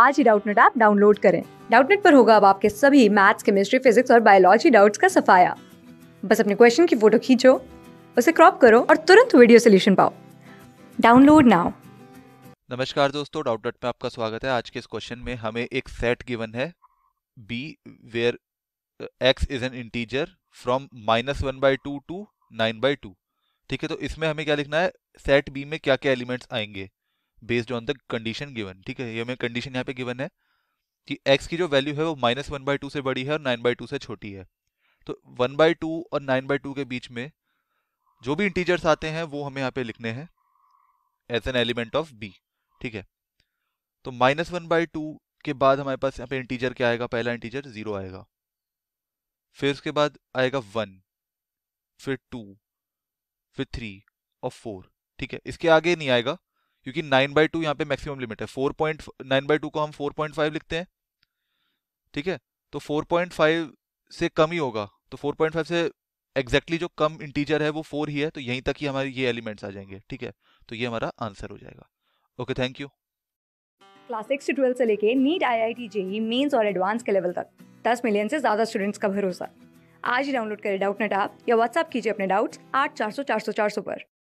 आज ही Doubtnut app download करें डाउटनेट पर होगा अब आपके सभी मैथ्स केमिस्ट्री फिजिक्स और बायोलॉजी डाउट्स का सफाया बस अपने क्वेश्चन की फोटो खींचो उसे क्रॉप करो और तुरंत वीडियो सोल्यूशन पाओ डाउनलोड नाउ नमस्कार दोस्तों डाउटनेट में आपका स्वागत है आज के इस क्वेश्चन में हमें एक सेट गिवन है B where X is an integer from minus one by two to nine by two ठीक है तो इसमें हमें क्या लिखना है सेट बी में क्या क्या एलिमेंट्स आएंगे based on the condition given ठीक है ये हमें कंडीशन यहाँ पे गिवन है कि एक्स की जो वैल्यू है वो माइनस वन बाई टू से बड़ी है और नाइन बाई टू से छोटी है तो वन बाई टू और नाइन बाई टू के बीच में जो भी इंटीजर्स आते हैं वो हमें यहाँ पे लिखने हैं as an element of B ठीक है तो माइनस वन बाई टू के बाद हमारे पास यहाँ पे इंटीजर क्या आएगा पहला इंटीजर जीरो आएगा फिर उसके बाद आएगा वन फिर टू फिर थ्री और फोर ठीक है इसके आगे नहीं आएगा क्योंकि नाइन बाई टू यहाँ पे मैक्सिमम लिमिट है four point nine by two को हम फोर पॉइंट फाइव लिखते हैं ठीक है तो फोर पॉइंट फाइव से कम ही होगा तो फोर पॉइंट फाइव से एग्जैक्टली exactly जो कम इंटीजर है वो फोर ही है तो यहीं तक ही हमारे ये एलिमेंट्स आ जाएंगे ठीक है तो ये हमारा आंसर हो जाएगा okay thank you class six से ट्वेल्थ से लेके NEET I I T JEE mains और एडवांस के लेवल तक दस मिलियन से ज़्यादा स्टूडेंट्स का भरोसा आज ही डाउनलोड करें डाउट नेट आप या व्हाट्सअप कीजिए अपने डाउट्स आठ चार सौ चार सौ चार सौ पर